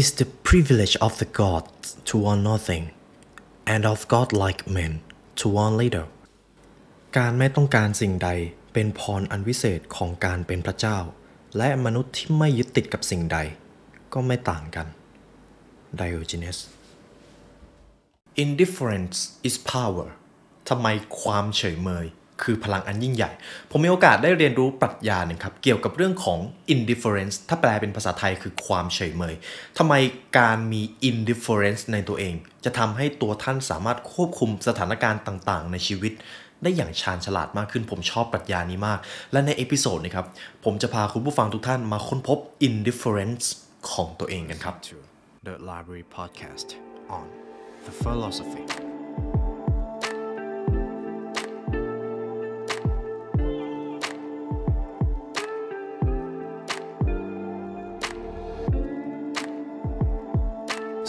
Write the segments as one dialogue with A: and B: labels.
A: is the privilege of the g o d to want nothing and of godlike men to want little การไม่ต้องการสิ่งใดเป็นพรอันวิเศษของการเป็นพระเจ้า และมนุษย์ที่ไม่ยึดติดกับสิ่งใดก็ไม่ต่างกัน Diogenes Indifference is power ทำไมความเฉยเมยคือพลังอันยิ่งใหญ่ ผมมีโอกาสได้เรียนรู้ปรัชญาหนึ่งครับ เกี่ยวกับเรื่องของ indifference ถ้าแปลเป็นภาษาไทยคือความเฉยเมย ทำไมการมี indifference ในตัวเอง จะทำให้ตัวท่านสามารถควบคุมสถานการณ์ต่างๆ ในชีวิต ได้อย่างชาญฉลาดมากขึ้น ผมชอบปรัชญานี้มาก และในเอพิโซดนี้ครับ ผมจะพาคุณผู้ฟังทุกท่านมาค้นพบ indifference ของตัวเองกันครับ The Library Podcast on the philosophy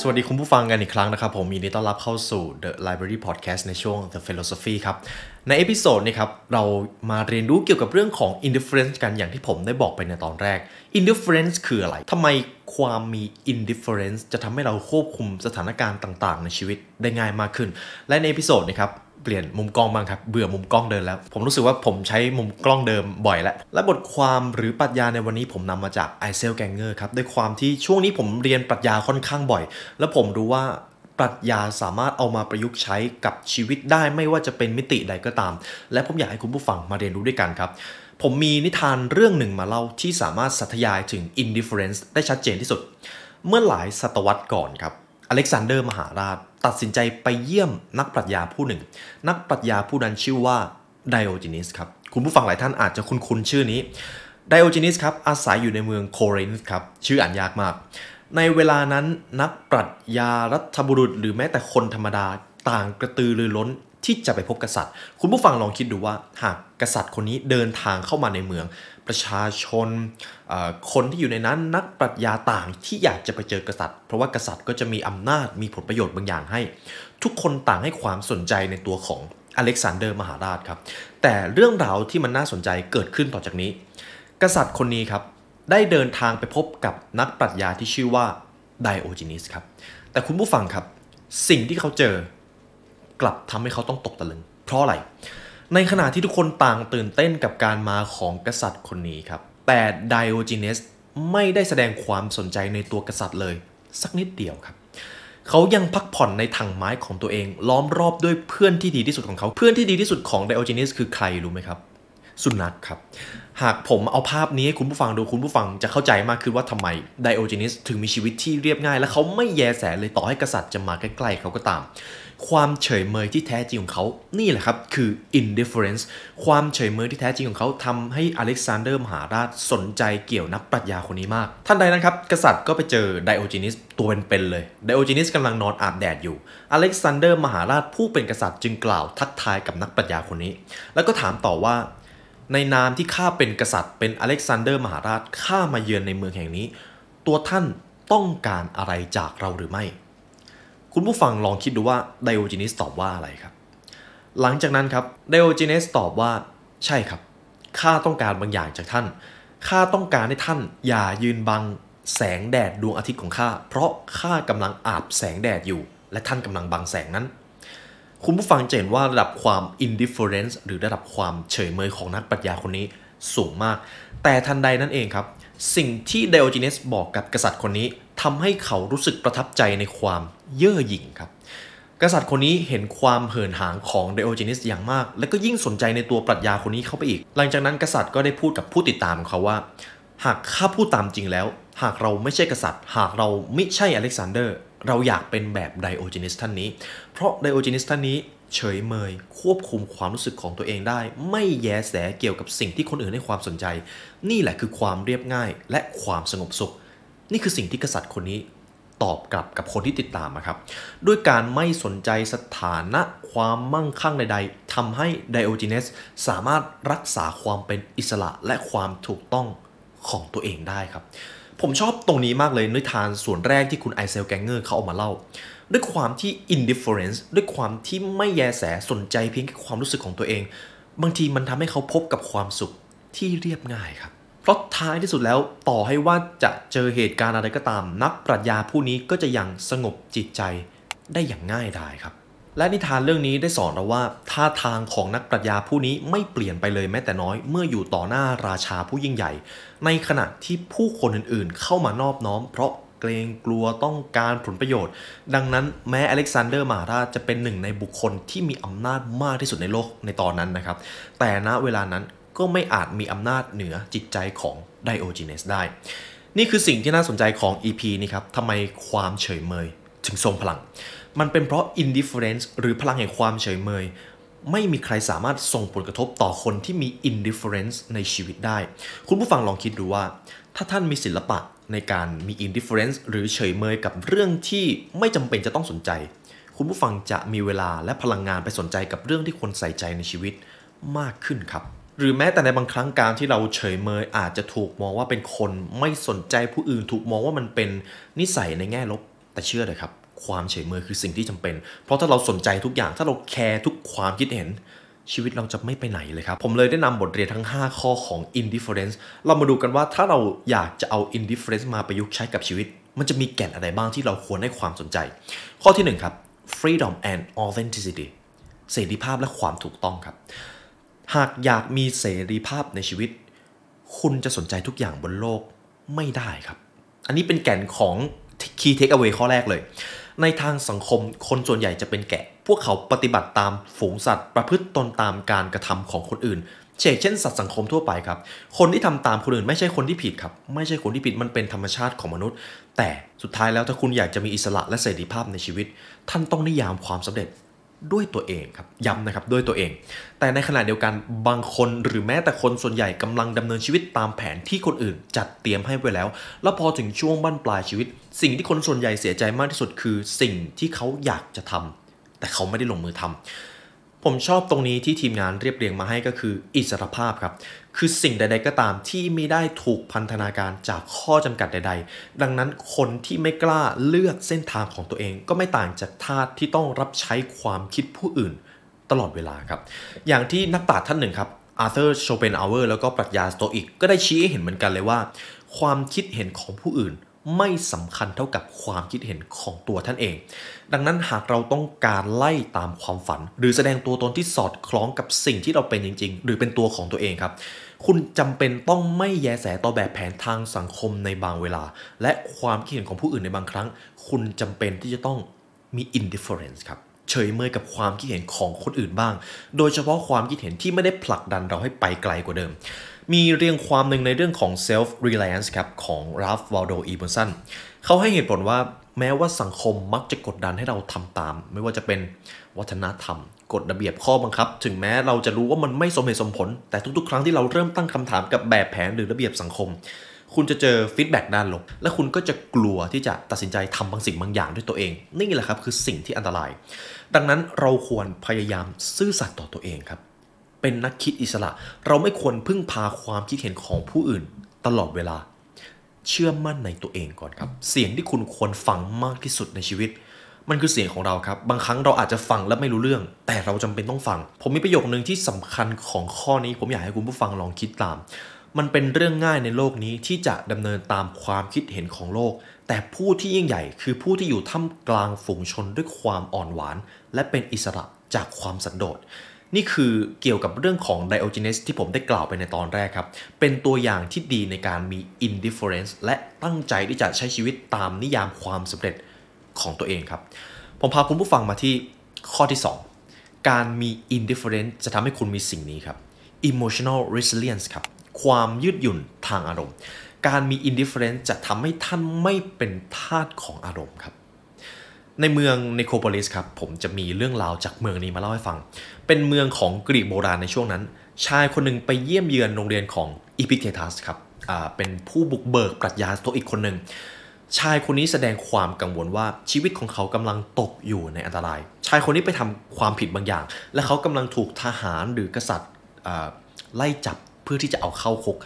A: สวัสดีคุณผู้ฟังกันอีกครั้งนะครับ ผมมีนี้ต้อนรับเข้าสู่ The Library Podcast ในช่วง The Philosophy ครับ ในเอพิโซดนี้ครับ เรามาเรียนรู้เกี่ยวกับเรื่องของ indifference กันอย่างที่ผมได้บอกไปในตอนแรก indifference คืออะไรทำไมความมี indifference จะทำให้เราควบคุมสถานการณ์ต่าง ๆ ในชีวิตได้ง่ายมากขึ้น และในเอพิโซดนี้ครับเปลี่ยนมุมกล้องบ้างครับเบื่อมุมกล้องเดิมแล้ว ผมรู้สึกว่าผมใช้มุมกล้องเดิมบ่อยแล้ว และบทความหรือปรัชญาในวันนี้ผมนำมาจากไอเซลแกงเกอร์ครับด้วยความที่ช่วงนี้ผมเรียนปรัชญาค่อนข้างบ่อย และผมรู้ว่าปรัชญาสามารถเอามาประยุกต์ใช้กับชีวิตได้ไม่ว่าจะเป็นมิติใดก็ตาม และผมอยากให้คุณผู้ฟังมาเรียนรู้ด้วยกันครับผมมีนิทานเรื่องหนึ่งมาเล่าที่สามารถสัทยายถึง indifference ได้ชัดเจนที่สุด เมื่อหลายศตวรรษก่อนครับอเล็กซานเดอร์มหาราช ตัดสินใจไปเยี่ยมนักปรัชญาผู้หนึ่ง นักปรัชญาผู้นั้นชื่อว่าไดโอจินิสครับ คุณผู้ฟังหลายท่านอาจจะคุ้นๆชื่อนี้ไดโอจินิสครับอาศัยอยู่ในเมืองโคเรนส์ครับ ชื่ออ่านยากมาก ในเวลานั้นนักปรัชญารัฐบุรุษ หรือแม้แต่คนธรรมดา ต่างกระตือรือร้นที่จะไปพบกษัตริย์ คุณผู้ฟังลองคิดดูว่า หากกษัตริย์คนนี้เดินทางเข้ามาในเมืองประชาชนคนที่อยู่ในนั้นนักปรัชญาต่างที่อยากจะไปเจอกษัตริย์เพราะว่ากษัตริย์ก็จะมีอำนาจมีผลประโยชน์บางอย่างให้ ทุกคนต่างให้ความสนใจในตัวของอเล็กซานเดอร์มหาราชครับ แต่เรื่องราวที่มันน่าสนใจเกิดขึ้นต่อจากนี้ กษัตริย์คนนี้ครับ ได้เดินทางไปพบกับนักปรัชญาที่ชื่อว่าไดโอจินิสครับแต่คุณผู้ฟังครับ สิ่งที่เขาเจอกลับทำให้เขาต้องตกตะลึงเพราะอะไรในขณะที่ทุกคนต่างตื่นเต้นกับการมาของกษัตริย์คนนี้ครับ แต่ไดโอจีเนสไม่ได้แสดงความสนใจในตัวกษัตริย์เลย สักนิดเดียวครับ เขายังพักผ่อนในถังไม้ของตัวเอง ล้อมรอบด้วยเพื่อนที่ดีที่สุดของเขา เพื่อนที่ดีที่สุดของไดโอจีเนสคือใครรู้ไหมครับ สุนัขครับ หากผมเอาภาพนี้ให้คุณผู้ฟังดูคุณผู้ฟังจะเข้าใจมากขึ้นว่าทำไมไดโอเจนิสถึงมีชีวิตที่เรียบง่าย และเขาไม่แยแสเลยต่อให้กษัตริย์จะมาใกล้ ๆ เขาก็ตามความเฉยเมยที่แท้จริงของเขา นี่แหละครับคือ indifference ความเฉยเมยที่แท้จริงของเขาทำให้อเล็กซานเดอร์มหาราชสนใจเกี่ยวนักปรัชญาคนนี้มาก ท่านใดนั้นครับกษัตริย์ก็ไปเจอไดโอจินิสตัวเป็นๆเลยไดโอจินิสกำลังนอนอาบแดดอยู่ อเล็กซานเดอร์มหาราชผู้เป็นกษัตริย์จึงกล่าวทักทายกับนักปรัชญาคนนี้ แล้วก็ถามต่อว่า ในนามที่ข้าเป็นกษัตริย์เป็นอเล็กซานเดอร์มหาราชข้ามาเยือนในเมืองแห่งนี้ ตัวท่านต้องการอะไรจากเราหรือไม่คุณผู้ฟังลองคิดดูว่าไดโอจีนิสตอบว่าอะไรครับ หลังจากนั้นครับไดโอจีนิสตอบว่าใช่ครับข้าต้องการบางอย่างจากท่านข้าต้องการให้ท่านอย่ายืนบังแสงแดดดวงอาทิตย์ของข้าเพราะข้ากำลังอาบแสงแดดอยู่ และท่านกำลังบังแสงนั้น คุณผู้ฟังจะเห็นว่าระดับความ indifference หรือระดับความเฉยเมยของนักปรัชญาคนนี้สูงมาก แต่ทันใดนั่นเองครับสิ่งที่เดโอจีเนสบอกกับกษัตริย์คนนี้ทำให้เขารู้สึกประทับใจในความเย่อหยิ่งครับ กษัตริย์คนนี้เห็นความเหินห่างของไดโอเจนิสอย่างมาก และก็ยิ่งสนใจในตัวปรัชญาคนนี้เข้าไปอีก หลังจากนั้นกษัตริย์ก็ได้พูดกับผู้ติดตามของเขาว่า หากข้าพูดตามจริงแล้ว หากเราไม่ใช่กษัตริย์ หากเราไม่ใช่อเล็กซานเดอร์ เราอยากเป็นแบบไดโอเจนิสท่านนี้ เพราะไดโอเจนิสท่านนี้เฉยเมยควบคุมความรู้สึกของตัวเองได้ ไม่แยแสเกี่ยวกับสิ่งที่คนอื่นให้ความสนใจ นี่แหละคือความเรียบง่ายและความสงบสุข นี่คือสิ่งที่กษัตริย์คนนี้ตอบกลับกับคนที่ติดตามครับด้วยการไม่สนใจสถานะความมั่งคั่งใดๆทำให้ไดโอจีเนสสามารถรักษาความเป็นอิสระและความถูกต้องของตัวเองได้ครับผมชอบตรงนี้มากเลยนิทานส่วนแรกที่คุณไอเซลแกงเงอร์เขาเอามาเล่า ด้วยความที่ indifference ด้วยความที่ไม่แยแสสนใจเพียงแค่ความรู้สึกของตัวเอง บางทีมันทำให้เขาพบกับความสุขที่เรียบง่ายครับเพราะท้ายที่สุดแล้วต่อให้ว่าจะเจอเหตุการณ์อะไรก็ตาม นักปรัชญาผู้นี้ก็จะยังสงบจิตใจได้อย่างง่ายดายครับและนิทานเรื่องนี้ได้สอนเราว่าท่าทางของนักปรัชญาผู้นี้ไม่เปลี่ยนไปเลยแม้แต่น้อยเมื่ออยู่ต่อหน้าราชาผู้ยิ่งใหญ่ ในขณะที่ผู้คนอื่น ๆ เข้ามานอบน้อมเพราะเกรงกลัวต้องการผลประโยชน์ ดังนั้น แม้อเล็กซานเดอร์มาราจะเป็นหนึ่งในบุคคลที่มีอำนาจมากที่สุดในโลกในตอนนั้นนะครับแต่ณเวลานั้นก็ไม่อาจมีอำนาจเหนือจิตใจของไดโอจีเนสได้ นี่คือสิ่งที่น่าสนใจของ EP นี้ครับ ทำไมความเฉยเมยถึงทรงพลัง มันเป็นเพราะ indifference หรือพลังแห่งความเฉยเมย ไม่มีใครสามารถส่งผลกระทบต่อคนที่มี indifference ในชีวิตได้ คุณผู้ฟังลองคิดดูว่า ถ้าท่านมีศิลปะในการมี indifference หรือเฉยเมยกับเรื่องที่ไม่จำเป็นจะต้องสนใจ คุณผู้ฟังจะมีเวลาและพลังงานไปสนใจกับเรื่องที่ควรใส่ใจในชีวิตมากขึ้นครับหรือ แม้แต่ในบางครั้งการที่เราเฉยเมยอาจจะถูกมองว่าเป็นคนไม่สนใจผู้อื่นถูกมองว่ามันเป็นนิสัยในแง่ลบ แต่เชื่อเลยครับความเฉยเมยคือสิ่งที่จำเป็น เพราะถ้าเราสนใจทุกอย่างถ้าเราแคร์ทุกความคิดเห็น ชีวิตเราจะไม่ไปไหนเลยครับผมเลยได้นำบทเรียนทั้ง 5 ข้อของ indifference เรามาดูกันว่าถ้าเราอยากจะเอา indifference มาประยุกต์ใช้กับชีวิต มันจะมีแก่นอะไรบ้างที่เราควรให้ความสนใจ ข้อที่1ครับ freedom and authenticity เสรีภาพและความถูกต้องครับหากอยากมีเสรีภาพในชีวิต คุณจะสนใจทุกอย่างบนโลกไม่ได้ครับ อันนี้เป็นแก่นของ Key Takeaway ข้อแรกเลย ในทางสังคมคนส่วนใหญ่จะเป็นแกะ พวกเขาปฏิบัติตามฝูงสัตว์ ประพฤติตนตามการกระทำของคนอื่นเฉกเช่นสัตว์สังคมทั่วไปครับ คนที่ทำตามคนอื่นไม่ใช่คนที่ผิดครับ ไม่ใช่คนที่ผิดมันเป็นธรรมชาติของมนุษย์ แต่สุดท้ายแล้วถ้าคุณอยากจะมีอิสระและเสรีภาพในชีวิต ท่านต้องนิยามความสำเร็จด้วยตัวเองครับย้ำนะครับ ด้วยตัวเอง แต่ในขณะเดียวกันบางคนหรือแม้แต่คนส่วนใหญ่กำลังดำเนินชีวิตตามแผนที่คนอื่นจัดเตรียมให้ไว้แล้ว แล้วพอถึงช่วงบั้นปลายชีวิต สิ่งที่คนส่วนใหญ่เสียใจมากที่สุดคือ สิ่งที่เขาอยากจะทำ แต่เขาไม่ได้ลงมือทำผมชอบตรงนี้ที่ทีมงานเรียบเรียงมาให้ก็คืออิสรภาพครับ คือสิ่งใดๆก็ตามที่ไม่ได้ถูกพันธนาการจากข้อจำกัดใดๆ ดังนั้นคนที่ไม่กล้าเลือกเส้นทางของตัวเองก็ไม่ต่างจากทาสที่ต้องรับใช้ความคิดผู้อื่นตลอดเวลาครับ อย่างที่นักปราชญ์ท่านหนึ่งครับอาร์เธอร์โชเปนเอาเวอร์แล้วก็ปรัชญาสโตอิกก็ได้ชี้ให้เห็นเหมือนกันเลยว่า ความคิดเห็นของผู้อื่นไม่สำคัญเท่ากับความคิดเห็นของตัวท่านเอง ดังนั้นหากเราต้องการไล่ตามความฝัน หรือแสดงตัวตนที่สอดคล้องกับสิ่งที่เราเป็นจริงๆ หรือเป็นตัวของตัวเองครับคุณจำเป็นต้องไม่แยแสต่อแบบแผนทางสังคมในบางเวลา และความคิดเห็นของผู้อื่นในบางครั้ง คุณจำเป็นที่จะต้องมี indifference ครับเฉยเมยกับความคิดเห็นของคนอื่นบ้าง โดยเฉพาะความคิดเห็นที่ไม่ได้ผลักดันเราให้ไปไกลกว่าเดิมมีเรียงความหนึ่งในเรื่องของ self reliance ครับ ของราฟว w ลโดอีบอนสัน เขาให้เหตุผลว่าแม้ว่าสังคมมักจะกดดันให้เราทำตาม ไม่ว่าจะเป็นวัฒนธรรมกฎระเบียบข้อบังคับ ถึงแม้เราจะรู้ว่ามันไม่สมเหตุสมผล แต่ทุกๆครั้งที่เราเริ่มตั้งคำถามกับแบบแผนหรือระเบียบสังคม คุณจะเจอฟีดแบ็กด้านลบและคุณก็จะกลัวที่จะตัดสินใจทำบางสิ่งบางอย่างด้วยตัวเอง นี่แหละครับคือสิ่งที่อันตราย ดังนั้นเราควรพยายามซื่อสัตย์ต่อตัวเองครับเป็นนักคิดอิสระเราไม่ควรพึ่งพาความคิดเห็นของผู้อื่น ตลอดเวลา เชื่อมั่นในตัวเองก่อนครับ เสียงที่คุณควรฟังมากที่สุดในชีวิต มันคือเสียงของเราครับ บางครั้งเราอาจจะฟังแล้วไม่รู้เรื่อง แต่เราจำเป็นต้องฟัง ผมมีประโยคนึงที่สำคัญของข้อนี้ ผมอยากให้คุณผู้ฟังลองคิดตาม มันเป็นเรื่องง่ายในโลกนี้ที่จะดำเนินตามความคิดเห็นของโลก แต่ผู้ที่ยิ่งใหญ่คือผู้ที่อยู่ท่ามกลางฝูงชนด้วยความอ่อนหวาน และเป็นอิสระจากความสันโดษนี่คือเกี่ยวกับเรื่องของไดโอเจน e สที่ผมได้กล่าวไปในตอนแรกครับ เป็นตัวอย่างที่ดีในการมีอ i n d ฟเฟอเรนซ์และตั้งใจที่จะใช้ชีวิตตามนิยามความสำเร็จของตัวเองครับ ผมพาคุณผู้ฟังมาที่ข้อที่ 2 การมีอ i n d ฟเฟอเรนซ์จะทำให้คุณมีสิ่งนี้ครับ emotional resilience ครับ ความยืดหยุ่นทางอารมณ์ การมีอ i n d ฟเฟอเรนซ์จะทำให้ท่านไม่เป็นทาสของอารมณ์ครับในเมืองนโคโปลิสครับ ผมจะมีเรื่องราวจากเมืองนี้มาเล่าให้ฟัง เป็นเมืองของกรีกโบราณในช่วงนั้น ชายคนหนึ่งไปเยี่ยมเยือนโรงเรียนของอีพิเททัสครับเป็นผู้บุกเบิกปรัชญาตัวอีกคนหนึ่ง ชายคนนี้แสดงความกังวลว่าชีวิตของเขากำลังตกอยู่ในอันตราย ชายคนนี้ไปทำความผิดบางอย่าง และเขากำลังถูกทหารหรือกษัตริย์ไล่จับเพื่อที่จะเอาเข้าคุก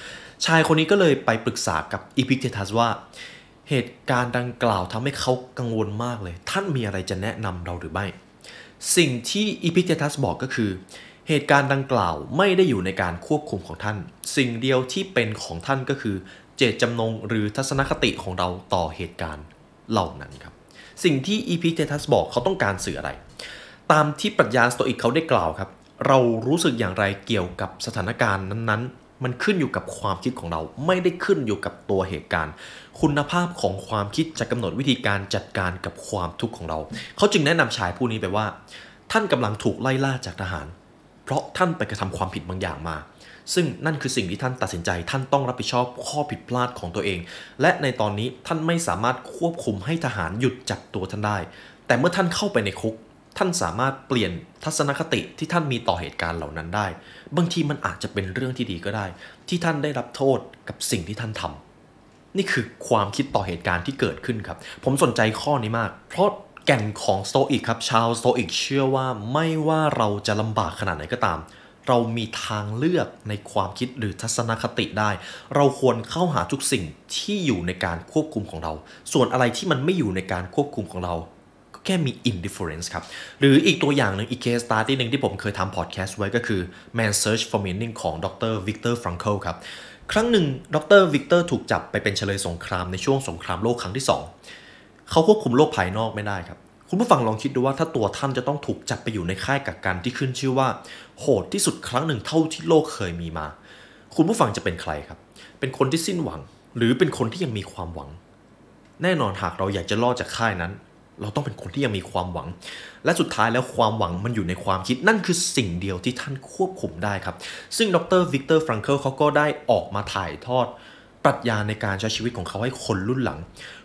A: ชายคนนี้ก็เลยไปปรึกษากับอีพิเททัสว่าเหตุการณ์ดังกล่าวทำให้เขากังวลมากเลย ท่านมีอะไรจะแนะนำเราหรือไม่ สิ่งที่อีพิเทตัสบอกก็คือ เหตุการณ์ดังกล่าวไม่ได้อยู่ในการควบคุมของท่าน สิ่งเดียวที่เป็นของท่านก็คือ เจตจำนงหรือทัศนคติของเราต่อเหตุการณ์เหล่านั้นครับ สิ่งที่อีพิเทตัสบอกเขาต้องการสื่ออะไร ตามที่ปรัชญาสโตอิกเขาได้กล่าวครับ เรารู้สึกอย่างไรเกี่ยวกับสถานการณ์นั้นมันขึ้นอยู่กับความคิดของเราไม่ได้ขึ้นอยู่กับตัวเหตุการณ์ คุณภาพของความคิดจะกำหนดวิธีการจัดการกับความทุกข์ของเรา เขาจึงแนะนำชายผู้นี้ไปว่า ท่านกำลังถูกไล่ล่าจากทหาร เพราะท่านไปกระทำความผิดบางอย่างมา ซึ่งนั่นคือสิ่งที่ท่านตัดสินใจ ท่านต้องรับผิดชอบข้อผิดพลาดของตัวเอง และในตอนนี้ท่านไม่สามารถควบคุมให้ทหารหยุดจับตัวท่านได้ แต่เมื่อท่านเข้าไปในคุกท่านสามารถเปลี่ยนทัศนคติที่ท่านมีต่อเหตุการณ์เหล่านั้นได้ บางทีมันอาจจะเป็นเรื่องที่ดีก็ได้ ที่ท่านได้รับโทษกับสิ่งที่ท่านทำ นี่คือความคิดต่อเหตุการณ์ที่เกิดขึ้นครับ ผมสนใจข้อนี้มาก เพราะแก่นของโซอิกครับชาวโซอิกเชื่อว่าไม่ว่าเราจะลำบากขนาดไหนก็ตาม เรามีทางเลือกในความคิดหรือทัศนคติได้ เราควรเข้าหาทุกสิ่งที่อยู่ในการควบคุมของเรา ส่วนอะไรที่มันไม่อยู่ในการควบคุมของเราแค่มี indifference ครับ หรืออีกตัวอย่างหนึ่งอีกเคสตาร์ที่หนึ่งที่ผมเคยทำพอดแคสต์ไว้ก็คือ Man Search for Meaning ของดรวิกเตอร์ฟรังเคิลครับ ครั้งหนึ่งดรวิกเตอร์ถูกจับไปเป็นเฉลยสงคราม ในช่วงสงครามโลกครั้งที่ 2 เขาควบคุมโลกภายนอกไม่ได้ครับ คุณผู้ฟังลองคิดดูว่าถ้าตัวท่านจะต้องถูกจับไปอยู่ในค่ายกักกันที่ขึ้นชื่อว่าโหด ที่สุดครั้งหนึ่งเท่าที่โลกเคยมีมา คุณผู้ฟังจะเป็นใครครับ เป็นคนที่สิ้นหวัง หรือเป็นคนที่ยังมีความหวัง แน่นอนหากเราอยากจะรอดจากค่ายนั้นเราต้องเป็นคนที่ยังมีความหวัง และสุดท้ายแล้วความหวังมันอยู่ในความคิด นั่นคือสิ่งเดียวที่ท่านควบคุมได้ครับ ซึ่งดรวิกเตอร์ ฟรังเคิลเขาก็ได้ออกมาถ่ายทอด ปรัชญาในการใช้ชีวิตของเขาให้คนรุ่นหลัง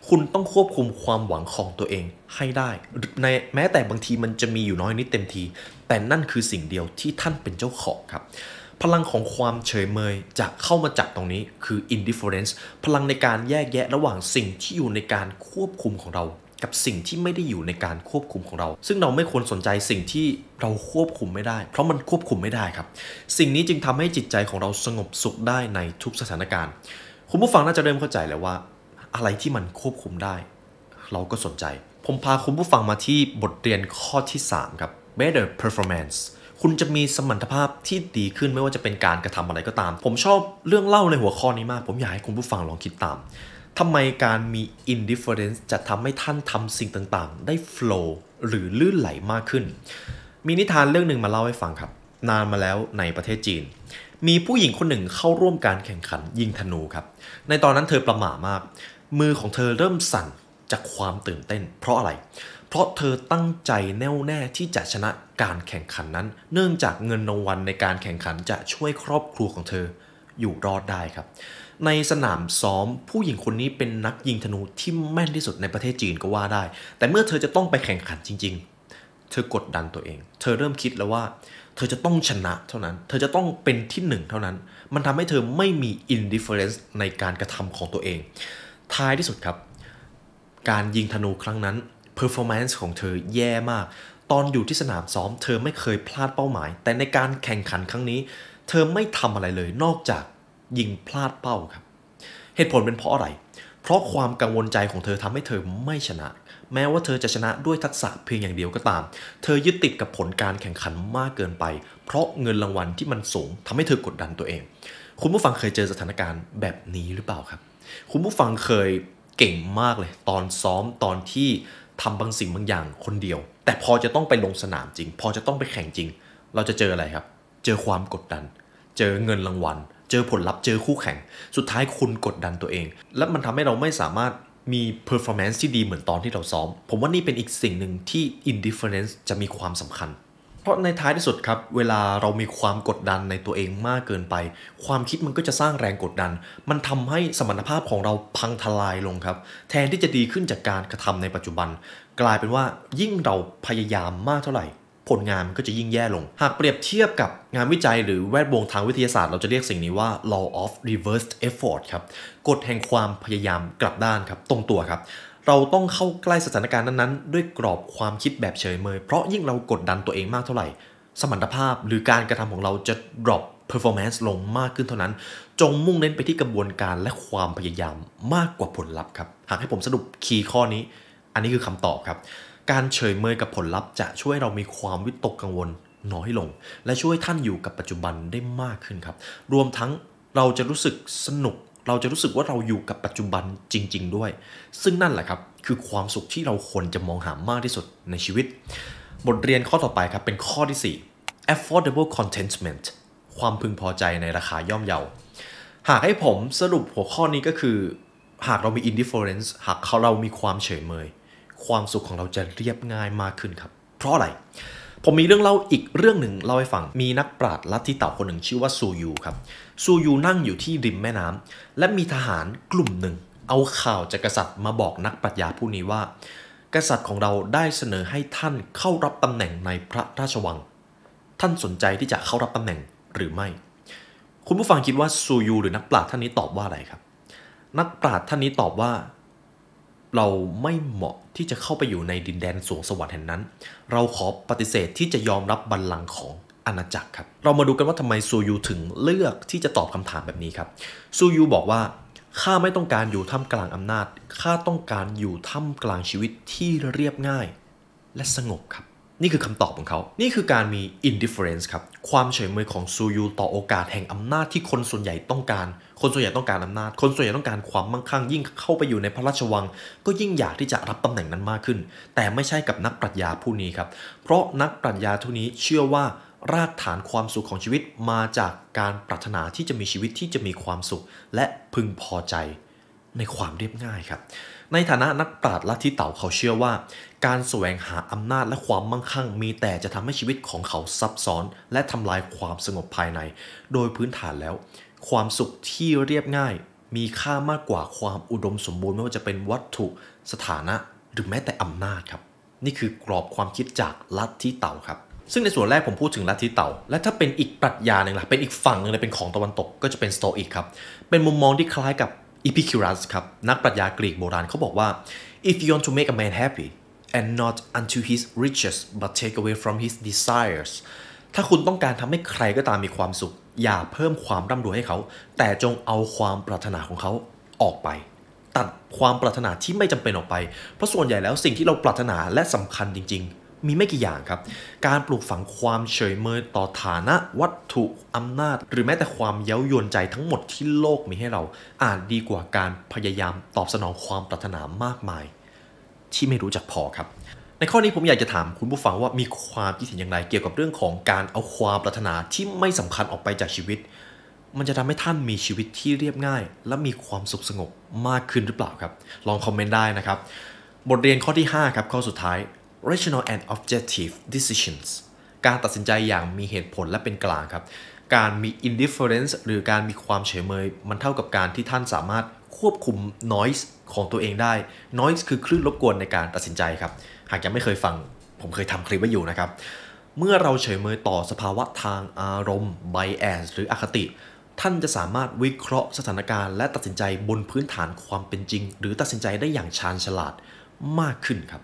A: คุณต้องควบคุมความหวังของตัวเองให้ได้ ในแม้แต่บางทีมันจะมีอยู่น้อยนิดเต็มที แต่นั่นคือสิ่งเดียวที่ท่านเป็นเจ้าของครับ พลังของความเฉยเมยจะเข้ามาจับตรงนี้คือ indifference พลังในการแยกแยะระหว่างสิ่งที่อยู่ในการควบคุมของเรากับสิ่งที่ไม่ได้อยู่ในการควบคุมของเรา ซึ่งเราไม่ควรสนใจสิ่งที่เราควบคุมไม่ได้เพราะมันควบคุมไม่ได้ครับ สิ่งนี้จึงทำให้จิตใจของเราสงบสุขได้ในทุกสถานการณ์คุณผู้ฟังน่าจะเริ่มเข้าใจ แล้วว่า อะไรที่มันควบคุมได้ เราก็สนใจ ผมพาคุณผู้ฟังมาที่บทเรียนข้อที่3ครับ better performance คุณจะมีสมรรถภาพที่ดีขึ้นไม่ว่าจะเป็นการกระทำอะไรก็ตาม ผมชอบเรื่องเล่าในหัวข้อนี้มากผมอยากให้คุณผู้ฟังลองคิดตามทำไมการมี indifference จะทำให้ท่านทำสิ่งต่างๆ ได้ flow หรือลื่นไหลมากขึ้น มีนิทานเรื่องหนึ่งมาเล่าให้ฟังครับ นานมาแล้วในประเทศจีน มีผู้หญิงคนหนึ่งเข้าร่วมการแข่งขันยิงธนูครับ ในตอนนั้นเธอประหม่ามาก มือของเธอเริ่มสั่นจากความตื่นเต้นเพราะอะไร เพราะเธอตั้งใจแน่วแน่ที่จะชนะการแข่งขันนั้น เนื่องจากเงินรางวัลในการแข่งขันจะช่วยครอบครัวของเธออยู่รอดได้ครับในสนามซ้อมผู้หญิงคนนี้เป็นนักยิงธนูที่แม่นที่สุดในประเทศจีนก็ว่าได้ แต่เมื่อเธอจะต้องไปแข่งขันจริงๆ เธอกดดันตัวเอง เธอเริ่มคิดแล้วว่า เธอจะต้องชนะเท่านั้น เธอจะต้องเป็นที่หนึ่งเท่านั้น มันทำให้เธอไม่มี indifference ในการกระทำของตัวเอง ท้ายที่สุดครับ การยิงธนูครั้งนั้น performance ของเธอแย่มาก ตอนอยู่ที่สนามซ้อมเธอไม่เคยพลาดเป้าหมาย แต่ในการแข่งขันครั้งนี้ เธอไม่ทำอะไรเลยนอกจากยิงพลาดเป้าครับ เหตุผลเป็นเพราะอะไร เพราะความกังวลใจของเธอทำให้เธอไม่ชนะ แม้ว่าเธอจะชนะด้วยทักษะเพียง อย่างเดียวก็ตาม เธอยึดติดกับผลการแข่งขันมากเกินไป เพราะเงินรางวัลที่มันสูงทำให้เธอกดดันตัวเอง คุณผู้ฟังเคยเจอสถานการณ์แบบนี้หรือเปล่าครับ คุณผู้ฟังเคยเก่งมากเลย ตอนซ้อมตอนที่ทำบางสิ่งบางอย่างคนเดียว แต่พอจะต้องไปลงสนามจริง พอจะต้องไปแข่งจริง เราจะเจออะไรครับ เจอความกดดัน เจอเงินรางวัลเจอผลลัพธ์เจอคู่แข่งสุดท้ายคุณกดดันตัวเอง และมันทำให้เราไม่สามารถมี performance ที่ดีเหมือนตอนที่เราซ้อม ผมว่านี่เป็นอีกสิ่งหนึ่งที่ indifference จะมีความสำคัญ เพราะในท้ายที่สุดครับ เวลาเรามีความกดดันในตัวเองมากเกินไป ความคิดมันก็จะสร้างแรงกดดัน มันทำให้สมรรถภาพของเราพังทลายลงครับ แทนที่จะดีขึ้นจากการกระทำในปัจจุบัน กลายเป็นว่ายิ่งเราพยายามมากเท่าไหร่ผลงานก็จะยิ่งแย่ลง หากเปรียบเทียบกับงานวิจัยหรือแวดวงทางวิทยาศาสตร์ เราจะเรียกสิ่งนี้ว่า law of reversed effort ครับกฎแห่งความพยายามกลับด้านครับ ตรงตัวครับ เราต้องเข้าใกล้สถานการณ์นั้นๆ ด้วยกรอบความคิดแบบเฉยเมย เพราะยิ่งเรากดดันตัวเองมากเท่าไหร่ สมรรถภาพหรือการกระทำของเราจะ drop performance ลงมากขึ้นเท่านั้น จงมุ่งเน้นไปที่กระบวนการและความพยายามมากกว่าผลลัพธ์ครับหากให้ผมสรุปคีย์ข้อนี้ อันนี้คือคำตอบครับการเฉยเมยกับผลลัพธ์จะช่วยเรามีความวิตกกังวลน้อยลง และช่วยท่านอยู่กับปัจจุบันได้มากขึ้นครับ รวมทั้งเราจะรู้สึกสนุก เราจะรู้สึกว่าเราอยู่กับปัจจุบันจริงๆด้วย ซึ่งนั่นแหละครับคือความสุขที่เราควรจะมองหามากที่สุดในชีวิต บทเรียนข้อต่อไปครับเป็นข้อที่ 4 affordable contentment ความพึงพอใจในราคาย่อมเยาหากให้ผมสรุปหัวข้อนี้ก็คือ หากเรามี indifference หากเรามีความเฉยเมยความสุขของเราจะเรียบง่ายมากขึ้นครับ เพราะอะไรผมมีเรื่องเล่าอีกเรื่องหนึ่ง เล่าให้ฟังมีนักปราชญ์ลัทธิเต่าคนหนึ่งชื่อว่าซูยูครับซูยูนั่งอยู่ที่ริมแม่น้ำและมีทหารกลุ่มหนึ่ง เอาข่าวจากกษัตริย์มาบอกนักปรัชญาผู้นี้ว่า กษัตริย์ของเราได้เสนอให้ท่านเข้ารับตำแหน่งในพระราชวัง ท่านสนใจที่จะเข้ารับตำแหน่งหรือไม่ คุณผู้ฟังคิดว่าซูยูหรือนักปราชญ์ท่านนี้ตอบว่าอะไรครับ นักปราชญ์ท่านนี้ตอบว่า เราไม่เหมาะที่จะเข้าไปอยู่ในดินแดนสวงสวรรค์แห่งนั้น เราขอปฏิเสธที่จะยอมรับบัลลังก์ของอาณาจักร ครับ เรามาดูกันว่าทำไมซูยูถึงเลือกที่จะตอบคำถามแบบนี้ครับ ซูยูบอกว่า ข้าไม่ต้องการอยู่ท่ามกลางอำนาจ ข้าต้องการอยู่ท่ามกลางชีวิตที่เรียบง่าย และสงบครับ นี่คือคำตอบของเขา นี่คือการมี indifference ครับ ความเฉยเมยของซูยูต่อโอกาสแห่งอำนาจที่คนส่วนใหญ่ต้องการคนส่วนใหญ่ต้องการอำนาจ คนส่วนใหญ่ต้องการความมั่งคั่ง ยิ่งเข้าไปอยู่ในพระราชวัง ก็ยิ่งอยากที่จะรับตำแหน่งนั้นมากขึ้น แต่ไม่ใช่กับนักปรัชญาผู้นี้ครับเพราะนักปรัชญาทุนี้เชื่อว่ารากฐานความสุขของชีวิตมาจากการปรารถนาที่จะมีชีวิตที่จะมีความสุข และพึงพอใจในความเรียบง่ายครับในฐานะนักปราชญ์ลัทธิเต่าเขาเชื่อว่า การแสวงหาอำนาจและความมั่งคั่งมีแต่จะทำให้ชีวิตของเขาซับซ้อน และทำลายความสงบภายใน โดยพื้นฐานแล้วความสุขที่เรียบง่าย มีค่ามากกว่าความอุดมสมบูรณ์ไม่ว่าจะเป็นวัตถุสถานะหรือแม้แต่อำนาจครับ นี่คือกรอบความคิดจากลัทธิเต่าครับ ซึ่งในส่วนแรกผมพูดถึงลัทธิเต่าและถ้าเป็นอีกปรัชญาหนึ่งล่ะเป็นอีกฝั่งหนึ่งเลย เป็นของตะวันตกก็จะเป็นสโตอิกครับ เป็นมุมมองที่คล้ายกับอิพิคิรัสครับนักปรัชญากรีกโบราณเขาบอกว่า if you want to make a man happy and not unto his riches but take away from his desires ถ้าคุณต้องการทำให้ใครก็ตามมีความสุขอย่าเพิ่มความร่ำรวยให้เขา แต่จงเอาความปรารถนาของเขาออกไป ตัดความปรารถนาที่ไม่จำเป็นออกไปเพราะส่วนใหญ่แล้วสิ่งที่เราปรารถนาและสำคัญจริง ๆ มีไม่กี่อย่างครับ การปลูกฝังความเฉยเมยต่อฐานะวัตถุอำนาจ หรือแม้แต่ความเย้ายวนใจทั้งหมดที่โลกมีให้เราอาจดีกว่าการพยายามตอบสนองความปรารถนามากมาย ที่ไม่รู้จักพอครับในข้อนี้ผมอยากจะถามคุณผู้ฟังว่ามีความคิดเห็นอย่างไรเกี่ยวกับเรื่องของการเอาความปรารถนาที่ไม่สำคัญออกไปจากชีวิต มันจะทำให้ท่านมีชีวิตที่เรียบง่ายและมีความสุขสงบมากขึ้นหรือเปล่าครับ ลองคอมเมนต์ได้นะครับ บทเรียนข้อที่ 5 ครับข้อสุดท้าย rational and objective decisions การตัดสินใจอย่างมีเหตุผลและเป็นกลางครับการมี indifference หรือการมีความเฉยเมยมันเท่ากับการที่ท่านสามารถควบคุม noise ของตัวเองได้ noise คือคลื่นรบกวนในการตัดสินใจครับ หากยังไม่เคยฟัง ผมเคยทำคลิปไว้อยู่นะครับ เมื่อเราเฉยเมยต่อสภาวะทางอารมณ์ bias หรืออคติ ท่านจะสามารถวิเคราะห์สถานการณ์และตัดสินใจบนพื้นฐานความเป็นจริง หรือตัดสินใจได้อย่างชาญฉลาดมากขึ้นครับ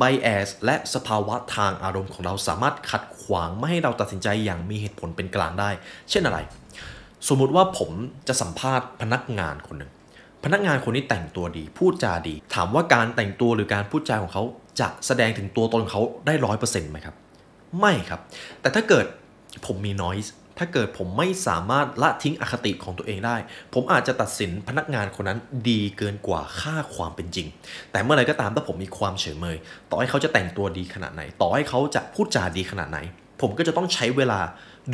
A: bias และสภาวะทางอารมณ์ของเราสามารถขัดขวางไม่ให้เราตัดสินใจอย่างมีเหตุผลเป็นกลางได้ เช่นอะไร สมมุติว่าผมจะสัมภาษณ์พนักงานคนหนึ่งพนักงานคนนี้แต่งตัวดี พูดจาดี ถามว่าการแต่งตัวหรือการพูดจาของเขา จะแสดงถึงตัวตนเขาได้ร้อยเปอร์เซ็นต์ไหมครับ ไม่ครับ แต่ถ้าเกิดผมมีน้อยถ้าเกิดผมไม่สามารถละทิ้งอคติของตัวเองได้ ผมอาจจะตัดสินพนักงานคนนั้นดีเกินกว่าค่าความเป็นจริง แต่เมื่อไรก็ตามถ้าผมมีความเฉยเมย ต่อให้เขาจะแต่งตัวดีขนาดไหน ต่อให้เขาจะพูดจาดีขนาดไหน ผมก็จะต้องใช้เวลา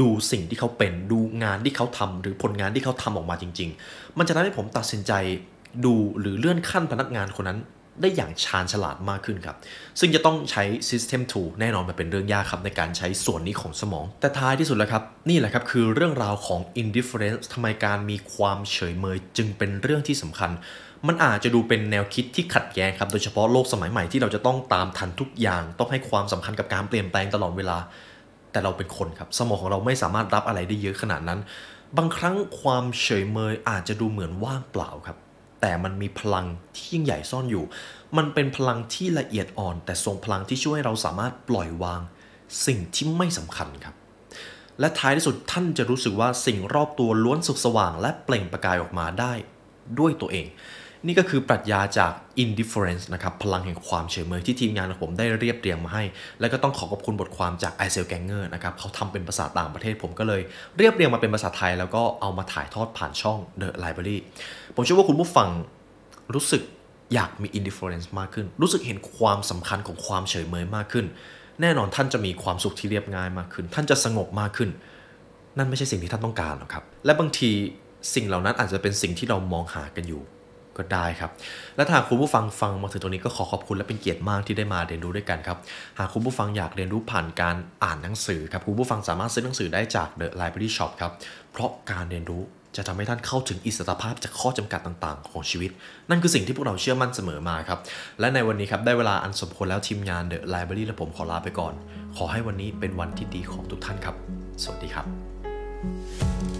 A: ดูสิ่งที่เขาเป็นดูงานที่เขาทำ หรือผลงานที่เขาทำออกมาจริงๆ มันจะทำให้ผมตัดสินใจดูหรือเลื่อนขั้นพนักงานคนนั้นได้อย่างชาญฉลาดมากขึ้นครับ ซึ่งจะต้องใช้ system tool แน่นอนมันเป็นเรื่องยากครับในการใช้ส่วนนี้ของสมอง แต่ท้ายที่สุดแล้วครับ นี่แหละครับ คือเรื่องราวของ indifference ทำไมการมีความเฉยเมยจึงเป็นเรื่องที่สำคัญ มันอาจจะดูเป็นแนวคิดที่ขัดแย้งครับโดยเฉพาะโลกสมัยใหม่ที่ เราจะต้องตามทันทุกอย่าง ต้องให้ความสำคัญกับการเปลี่ยนแปลงตลอดเวลาแต่เราเป็นคนครับสมองของเราไม่สามารถรับอะไรได้เยอะขนาดนั้น บางครั้งความเฉยเมยอาจจะดูเหมือนว่างเปล่าครับแต่มันมีพลังที่ยิ่งใหญ่ซ่อนอยู่ มันเป็นพลังที่ละเอียดอ่อน แต่ทรงพลังที่ช่วยเราสามารถปล่อยวาง สิ่งที่ไม่สำคัญครับ และท้ายที่สุดท่านจะรู้สึกว่าสิ่งรอบตัวล้วนสุขสว่าง และเปล่งประกายออกมาได้ด้วยตัวเองนี่ก็คือปรัชญาจาก Indifference นะครับ พลังแห่งความเฉยเมยที่ทีมงานของผมได้เรียบเรียงมาให้ แล้วก็ต้องขอขอบคุณบทความจาก i อเซลแกงเกอร์นะครับ เขาทำเป็นภาษาต่างประเทศผมก็เลยเรียบเรียงมาเป็นภาษาไทยแล้วก็เอามาถ่ายทอดผ่านช่อง The Library ผมเชื่อว่าคุณผู้ฟังรู้สึกอยากมี Indifference มากขึ้น รู้สึกเห็นความสำคัญของความเฉยเมยมากขึ้น แน่นอนท่านจะมีความสุขที่เรียบง่ายมากขึ้น ท่านจะสงบมากขึ้น นั่นไม่ใช่สิ่งที่ท่านต้องการหรอกครับ และบางทีสิ่งเหล่านั้นอาจจะเป็นสิ่งที่เรามองหากันอยู่ก็ได้ครับ และถ้าคุณผู้ฟังฟังมาถึงตรงนี้ก็ขอขอบคุณและเป็นเกียรติมากที่ได้มาเรียนรู้ด้วยกันครับ หากคุณผู้ฟังอยากเรียนรู้ผ่านการอ่านหนังสือครับคุณผู้ฟังสามารถซื้อหนังสือได้จาก The Library Shop ครับเพราะการเรียนรู้จะทำให้ท่านเข้าถึงอิสรภาพจากข้อจำกัดต่าง ๆ ของชีวิต นั่นคือสิ่งที่พวกเราเชื่อมั่นเสมอมาครับและในวันนี้ครับได้เวลาอันสมควรแล้วทีมงานเดอะไลบรารีและผมขอลาไปก่อน ขอให้วันนี้เป็นวันที่ดีของทุกท่านครับ สวัสดีครับ